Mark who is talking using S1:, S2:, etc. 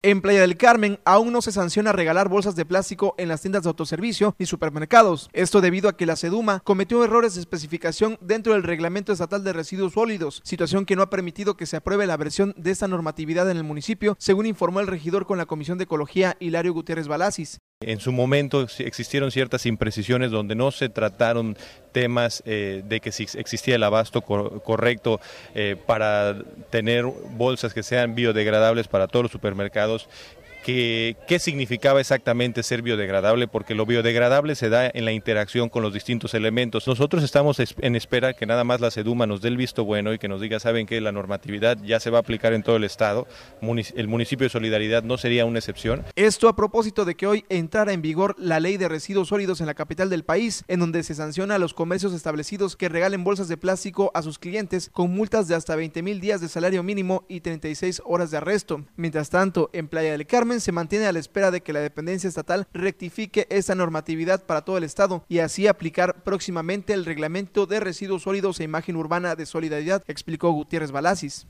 S1: En Playa del Carmen aún no se sanciona regalar bolsas de plástico en las tiendas de autoservicio y supermercados. Esto debido a que la Seduma cometió errores de especificación dentro del Reglamento Estatal de Residuos Sólidos, situación que no ha permitido que se apruebe la versión de esta normatividad en el municipio, según informó el regidor con la Comisión de Ecología Hilario Gutiérrez Balasis.
S2: En su momento existieron ciertas imprecisiones donde no se trataron temas eh, de que si existía el abasto correcto eh, para tener bolsas que sean biodegradables para todos los supermercados qué significaba exactamente ser biodegradable, porque lo biodegradable se da en la interacción con los distintos elementos. Nosotros estamos en espera que nada más la SEDUMA nos dé el visto bueno y que nos diga, saben que la normatividad ya se va a aplicar en todo el estado, el municipio de Solidaridad no sería una excepción.
S1: Esto a propósito de que hoy entrara en vigor la ley de residuos sólidos en la capital del país, en donde se sanciona a los comercios establecidos que regalen bolsas de plástico a sus clientes con multas de hasta 20.000 mil días de salario mínimo y 36 horas de arresto. Mientras tanto, en Playa del Carmen, se mantiene a la espera de que la dependencia estatal rectifique esa normatividad para todo el Estado y así aplicar próximamente el reglamento de residuos sólidos e imagen urbana de solidaridad, explicó Gutiérrez Balasis.